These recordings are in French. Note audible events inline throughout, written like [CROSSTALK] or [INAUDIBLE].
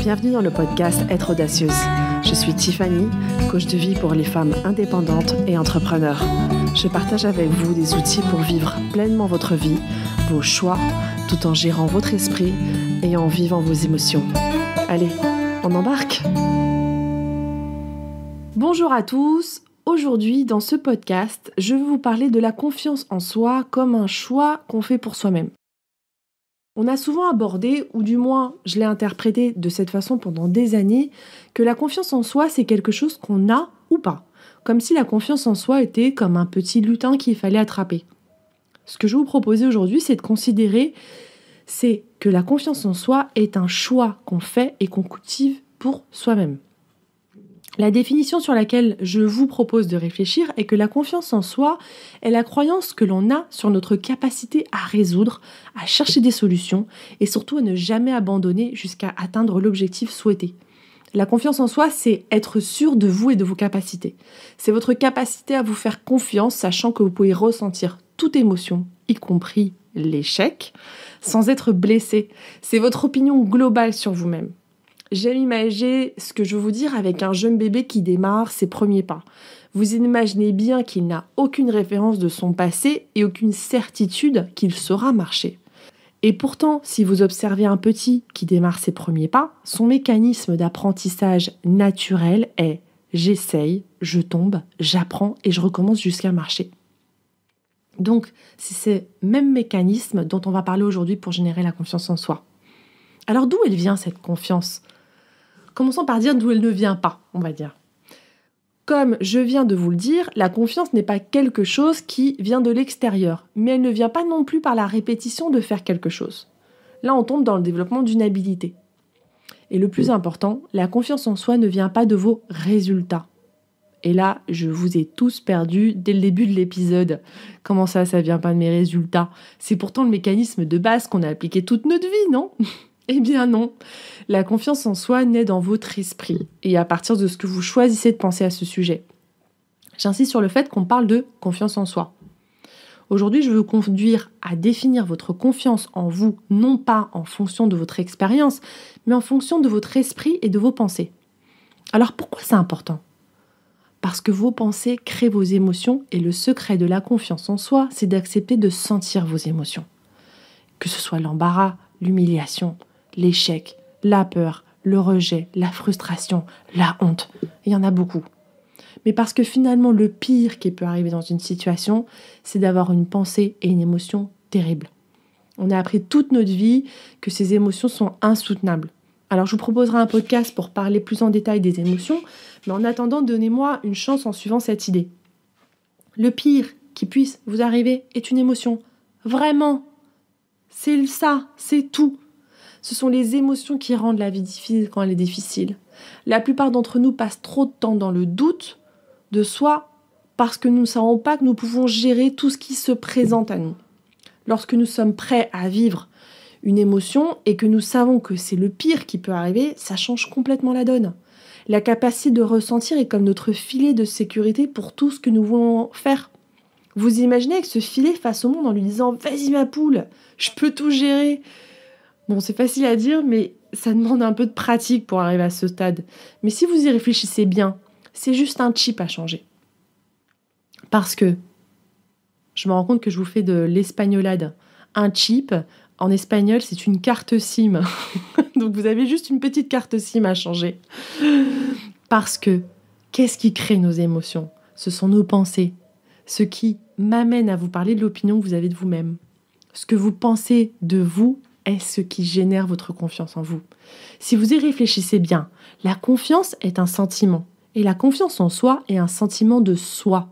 bienvenue dans le podcast Être audacieuse. Je suis Tiffany, coach de vie pour les femmes indépendantes et entrepreneurs. Je partage avec vous des outils pour vivre pleinement votre vie, vos choix, tout en gérant votre esprit et en vivant vos émotions. Allez, on embarque Bonjour à tous, Aujourd'hui, dans ce podcast, je vais vous parler de la confiance en soi comme un choix qu'on fait pour soi-même. On a souvent abordé, ou du moins je l'ai interprété de cette façon pendant des années, que la confiance en soi, c'est quelque chose qu'on a ou pas, comme si la confiance en soi était comme un petit lutin qu'il fallait attraper. Ce que je vous proposer aujourd'hui, c'est de considérer, c'est que la confiance en soi est un choix qu'on fait et qu'on cultive pour soi-même. La définition sur laquelle je vous propose de réfléchir est que la confiance en soi est la croyance que l'on a sur notre capacité à résoudre, à chercher des solutions et surtout à ne jamais abandonner jusqu'à atteindre l'objectif souhaité. La confiance en soi, c'est être sûr de vous et de vos capacités. C'est votre capacité à vous faire confiance, sachant que vous pouvez ressentir toute émotion, y compris l'échec, sans être blessé. C'est votre opinion globale sur vous-même. J'aime imaginer ce que je veux vous dire avec un jeune bébé qui démarre ses premiers pas. Vous imaginez bien qu'il n'a aucune référence de son passé et aucune certitude qu'il saura marcher. Et pourtant, si vous observez un petit qui démarre ses premiers pas, son mécanisme d'apprentissage naturel est j'essaye, je tombe, j'apprends et je recommence jusqu'à marcher. Donc, c'est ce même mécanisme dont on va parler aujourd'hui pour générer la confiance en soi. Alors d'où elle vient cette confiance Commençons par dire d'où elle ne vient pas, on va dire. Comme je viens de vous le dire, la confiance n'est pas quelque chose qui vient de l'extérieur, mais elle ne vient pas non plus par la répétition de faire quelque chose. Là, on tombe dans le développement d'une habilité. Et le plus important, la confiance en soi ne vient pas de vos résultats. Et là, je vous ai tous perdu dès le début de l'épisode. Comment ça, ça vient pas de mes résultats C'est pourtant le mécanisme de base qu'on a appliqué toute notre vie, non [LAUGHS] Eh bien non, la confiance en soi naît dans votre esprit et à partir de ce que vous choisissez de penser à ce sujet. J'insiste sur le fait qu'on parle de confiance en soi. Aujourd'hui, je veux conduire à définir votre confiance en vous, non pas en fonction de votre expérience, mais en fonction de votre esprit et de vos pensées. Alors pourquoi c'est important Parce que vos pensées créent vos émotions et le secret de la confiance en soi, c'est d'accepter de sentir vos émotions. Que ce soit l'embarras, l'humiliation, l'échec, la peur, le rejet, la frustration, la honte. Il y en a beaucoup. Mais parce que finalement, le pire qui peut arriver dans une situation, c'est d'avoir une pensée et une émotion terribles. On a appris toute notre vie que ces émotions sont insoutenables. Alors je vous proposerai un podcast pour parler plus en détail des émotions, mais en attendant, donnez-moi une chance en suivant cette idée. Le pire qui puisse vous arriver est une émotion. Vraiment. C'est ça, c'est tout. Ce sont les émotions qui rendent la vie difficile quand elle est difficile. La plupart d'entre nous passent trop de temps dans le doute de soi parce que nous ne savons pas que nous pouvons gérer tout ce qui se présente à nous. Lorsque nous sommes prêts à vivre une émotion et que nous savons que c'est le pire qui peut arriver, ça change complètement la donne. La capacité de ressentir est comme notre filet de sécurité pour tout ce que nous voulons faire. Vous imaginez que ce filet face au monde en lui disant Vas-y ma poule, je peux tout gérer, Bon, c'est facile à dire, mais ça demande un peu de pratique pour arriver à ce stade. Mais si vous y réfléchissez bien, c'est juste un chip à changer. Parce que je me rends compte que je vous fais de l'espagnolade. Un chip, en espagnol, c'est une carte SIM. [LAUGHS] Donc vous avez juste une petite carte SIM à changer. Parce que qu'est-ce qui crée nos émotions Ce sont nos pensées. Ce qui m'amène à vous parler de l'opinion que vous avez de vous-même. Ce que vous pensez de vous est ce qui génère votre confiance en vous. Si vous y réfléchissez bien, la confiance est un sentiment. Et la confiance en soi est un sentiment de soi.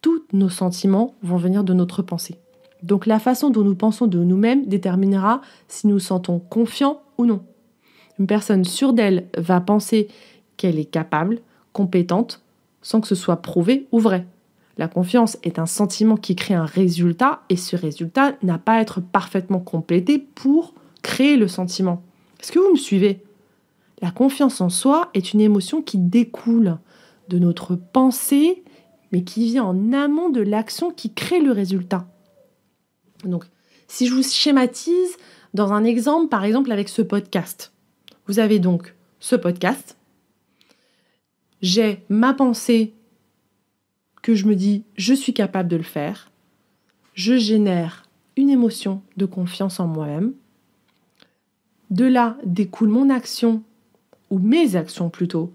Tous nos sentiments vont venir de notre pensée. Donc la façon dont nous pensons de nous-mêmes déterminera si nous sentons confiants ou non. Une personne sûre d'elle va penser qu'elle est capable, compétente, sans que ce soit prouvé ou vrai. La confiance est un sentiment qui crée un résultat et ce résultat n'a pas à être parfaitement complété pour créer le sentiment. Est-ce que vous me suivez La confiance en soi est une émotion qui découle de notre pensée, mais qui vient en amont de l'action qui crée le résultat. Donc, si je vous schématise dans un exemple, par exemple avec ce podcast, vous avez donc ce podcast, j'ai ma pensée que je me dis je suis capable de le faire, je génère une émotion de confiance en moi-même. De là découle mon action, ou mes actions plutôt.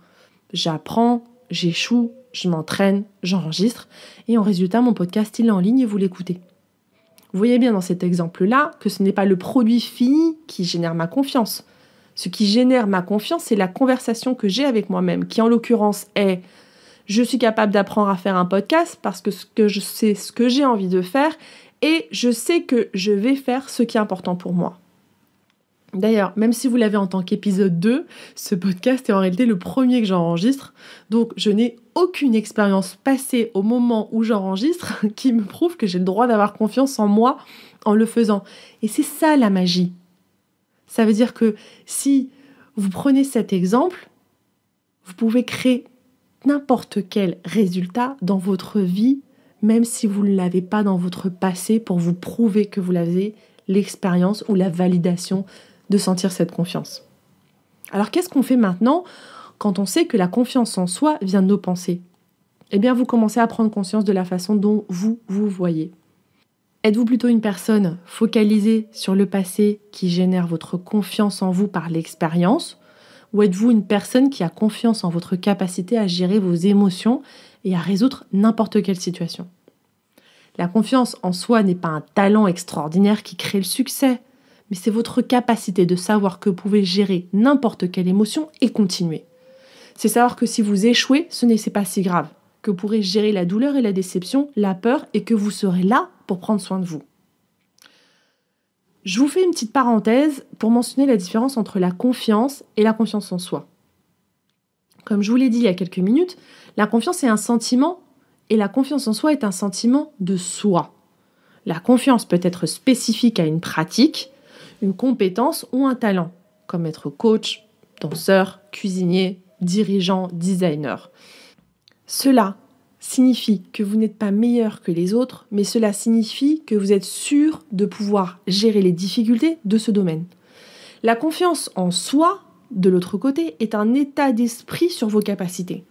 J'apprends, j'échoue, je m'entraîne, j'enregistre, et en résultat, mon podcast, il est en ligne et vous l'écoutez. Vous voyez bien dans cet exemple-là que ce n'est pas le produit fini qui génère ma confiance. Ce qui génère ma confiance, c'est la conversation que j'ai avec moi-même, qui en l'occurrence est ⁇ je suis capable d'apprendre à faire un podcast parce que je sais, ce que j'ai envie de faire, et je sais que je vais faire ce qui est important pour moi. D'ailleurs, même si vous l'avez en tant qu'épisode 2, ce podcast est en réalité le premier que j'enregistre. Donc, je n'ai aucune expérience passée au moment où j'enregistre [LAUGHS] qui me prouve que j'ai le droit d'avoir confiance en moi en le faisant. Et c'est ça la magie. Ça veut dire que si vous prenez cet exemple, vous pouvez créer n'importe quel résultat dans votre vie, même si vous ne l'avez pas dans votre passé, pour vous prouver que vous l'avez, l'expérience ou la validation de sentir cette confiance. Alors qu'est-ce qu'on fait maintenant quand on sait que la confiance en soi vient de nos pensées Eh bien, vous commencez à prendre conscience de la façon dont vous vous voyez. Êtes-vous plutôt une personne focalisée sur le passé qui génère votre confiance en vous par l'expérience ou êtes-vous une personne qui a confiance en votre capacité à gérer vos émotions et à résoudre n'importe quelle situation La confiance en soi n'est pas un talent extraordinaire qui crée le succès, mais c'est votre capacité de savoir que vous pouvez gérer n'importe quelle émotion et continuer. C'est savoir que si vous échouez, ce n'est pas si grave, que vous pourrez gérer la douleur et la déception, la peur et que vous serez là pour prendre soin de vous. Je vous fais une petite parenthèse pour mentionner la différence entre la confiance et la confiance en soi. Comme je vous l'ai dit il y a quelques minutes, la confiance est un sentiment et la confiance en soi est un sentiment de soi. La confiance peut être spécifique à une pratique, une compétence ou un talent, comme être coach, danseur, cuisinier, dirigeant, designer. Cela signifie que vous n'êtes pas meilleur que les autres, mais cela signifie que vous êtes sûr de pouvoir gérer les difficultés de ce domaine. La confiance en soi, de l'autre côté, est un état d'esprit sur vos capacités.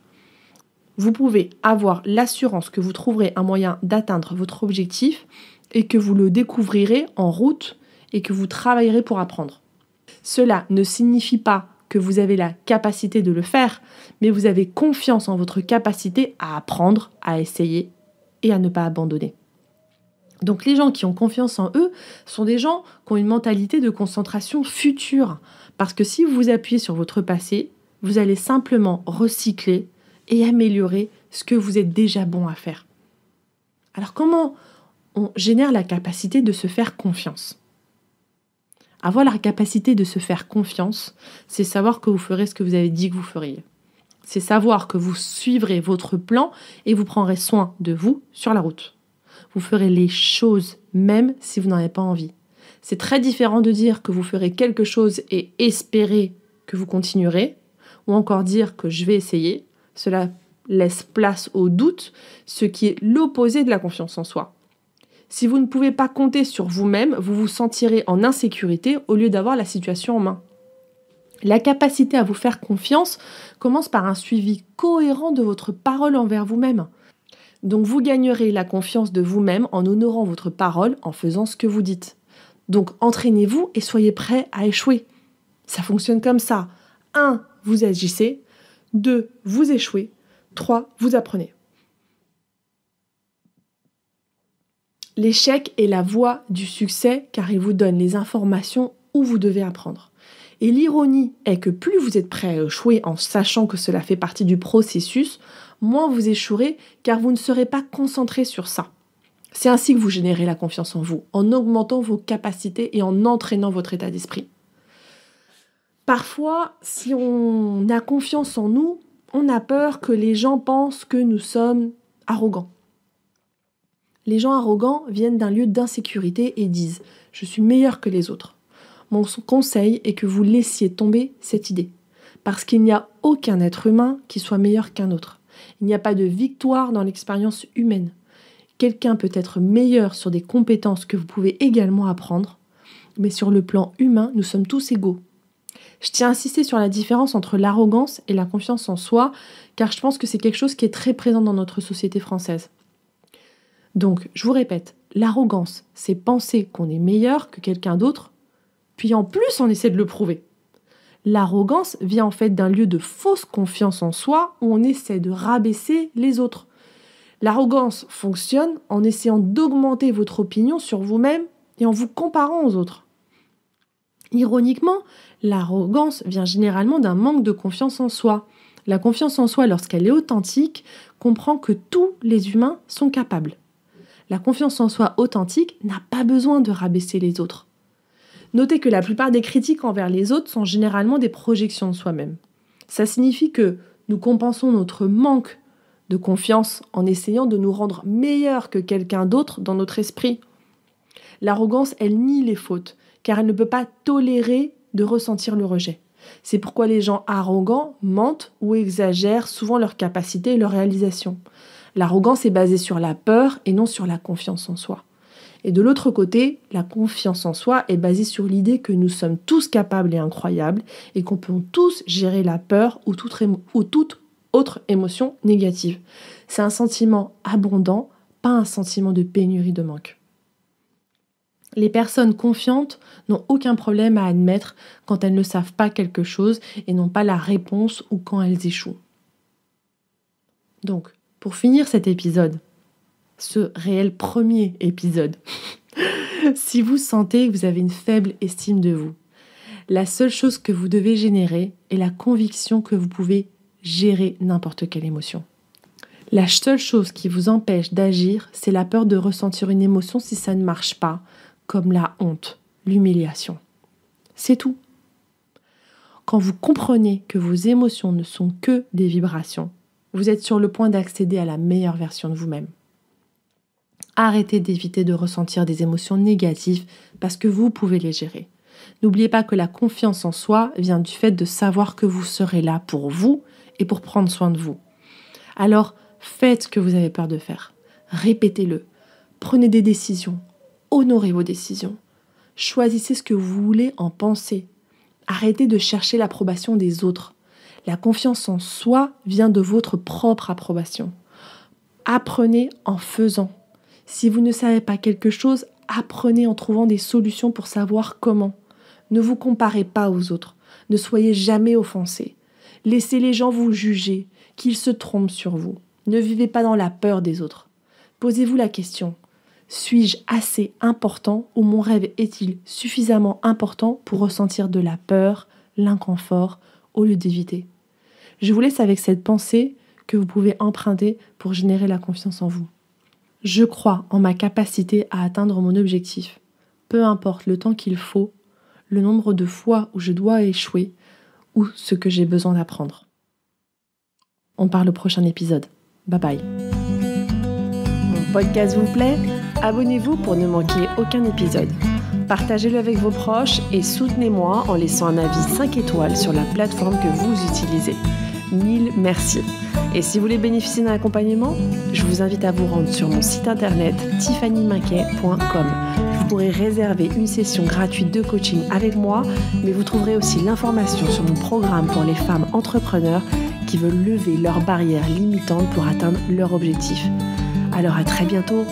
Vous pouvez avoir l'assurance que vous trouverez un moyen d'atteindre votre objectif et que vous le découvrirez en route et que vous travaillerez pour apprendre. Cela ne signifie pas que vous avez la capacité de le faire, mais vous avez confiance en votre capacité à apprendre, à essayer et à ne pas abandonner. Donc les gens qui ont confiance en eux sont des gens qui ont une mentalité de concentration future. Parce que si vous vous appuyez sur votre passé, vous allez simplement recycler et améliorer ce que vous êtes déjà bon à faire. Alors comment on génère la capacité de se faire confiance avoir la capacité de se faire confiance, c'est savoir que vous ferez ce que vous avez dit que vous feriez. C'est savoir que vous suivrez votre plan et vous prendrez soin de vous sur la route. Vous ferez les choses même si vous n'en avez pas envie. C'est très différent de dire que vous ferez quelque chose et espérer que vous continuerez, ou encore dire que je vais essayer. Cela laisse place au doute, ce qui est l'opposé de la confiance en soi. Si vous ne pouvez pas compter sur vous-même, vous vous sentirez en insécurité au lieu d'avoir la situation en main. La capacité à vous faire confiance commence par un suivi cohérent de votre parole envers vous-même. Donc vous gagnerez la confiance de vous-même en honorant votre parole, en faisant ce que vous dites. Donc entraînez-vous et soyez prêt à échouer. Ça fonctionne comme ça. 1. Vous agissez. 2. Vous échouez. 3. Vous apprenez. L'échec est la voie du succès car il vous donne les informations où vous devez apprendre. Et l'ironie est que plus vous êtes prêt à échouer en sachant que cela fait partie du processus, moins vous échouerez car vous ne serez pas concentré sur ça. C'est ainsi que vous générez la confiance en vous, en augmentant vos capacités et en entraînant votre état d'esprit. Parfois, si on a confiance en nous, on a peur que les gens pensent que nous sommes arrogants les gens arrogants viennent d'un lieu d'insécurité et disent ⁇ Je suis meilleur que les autres ⁇ Mon conseil est que vous laissiez tomber cette idée, parce qu'il n'y a aucun être humain qui soit meilleur qu'un autre. Il n'y a pas de victoire dans l'expérience humaine. Quelqu'un peut être meilleur sur des compétences que vous pouvez également apprendre, mais sur le plan humain, nous sommes tous égaux. Je tiens à insister sur la différence entre l'arrogance et la confiance en soi, car je pense que c'est quelque chose qui est très présent dans notre société française. Donc, je vous répète, l'arrogance, c'est penser qu'on est meilleur que quelqu'un d'autre, puis en plus on essaie de le prouver. L'arrogance vient en fait d'un lieu de fausse confiance en soi où on essaie de rabaisser les autres. L'arrogance fonctionne en essayant d'augmenter votre opinion sur vous-même et en vous comparant aux autres. Ironiquement, l'arrogance vient généralement d'un manque de confiance en soi. La confiance en soi, lorsqu'elle est authentique, comprend que tous les humains sont capables. La confiance en soi authentique n'a pas besoin de rabaisser les autres. Notez que la plupart des critiques envers les autres sont généralement des projections de soi-même. Ça signifie que nous compensons notre manque de confiance en essayant de nous rendre meilleurs que quelqu'un d'autre dans notre esprit. L'arrogance, elle nie les fautes, car elle ne peut pas tolérer de ressentir le rejet. C'est pourquoi les gens arrogants mentent ou exagèrent souvent leurs capacités et leurs réalisations. L'arrogance est basée sur la peur et non sur la confiance en soi. Et de l'autre côté, la confiance en soi est basée sur l'idée que nous sommes tous capables et incroyables et qu'on peut tous gérer la peur ou toute, toute autre émotion négative. C'est un sentiment abondant, pas un sentiment de pénurie de manque. Les personnes confiantes n'ont aucun problème à admettre quand elles ne savent pas quelque chose et n'ont pas la réponse ou quand elles échouent. Donc, pour finir cet épisode, ce réel premier épisode, [LAUGHS] si vous sentez que vous avez une faible estime de vous, la seule chose que vous devez générer est la conviction que vous pouvez gérer n'importe quelle émotion. La seule chose qui vous empêche d'agir, c'est la peur de ressentir une émotion si ça ne marche pas, comme la honte, l'humiliation. C'est tout. Quand vous comprenez que vos émotions ne sont que des vibrations, vous êtes sur le point d'accéder à la meilleure version de vous-même. Arrêtez d'éviter de ressentir des émotions négatives parce que vous pouvez les gérer. N'oubliez pas que la confiance en soi vient du fait de savoir que vous serez là pour vous et pour prendre soin de vous. Alors, faites ce que vous avez peur de faire. Répétez-le. Prenez des décisions. Honorez vos décisions. Choisissez ce que vous voulez en penser. Arrêtez de chercher l'approbation des autres. La confiance en soi vient de votre propre approbation. Apprenez en faisant. Si vous ne savez pas quelque chose, apprenez en trouvant des solutions pour savoir comment. Ne vous comparez pas aux autres. Ne soyez jamais offensés. Laissez les gens vous juger, qu'ils se trompent sur vous. Ne vivez pas dans la peur des autres. Posez-vous la question. Suis-je assez important ou mon rêve est-il suffisamment important pour ressentir de la peur, l'inconfort, au lieu d'éviter je vous laisse avec cette pensée que vous pouvez emprunter pour générer la confiance en vous. Je crois en ma capacité à atteindre mon objectif. Peu importe le temps qu'il faut, le nombre de fois où je dois échouer ou ce que j'ai besoin d'apprendre. On parle au prochain épisode. Bye bye. Mon podcast vous plaît Abonnez-vous pour ne manquer aucun épisode. Partagez-le avec vos proches et soutenez-moi en laissant un avis 5 étoiles sur la plateforme que vous utilisez mille merci. Et si vous voulez bénéficier d'un accompagnement, je vous invite à vous rendre sur mon site internet tiffanyminquet.com. Vous pourrez réserver une session gratuite de coaching avec moi, mais vous trouverez aussi l'information sur mon programme pour les femmes entrepreneurs qui veulent lever leurs barrières limitantes pour atteindre leur objectif. Alors à très bientôt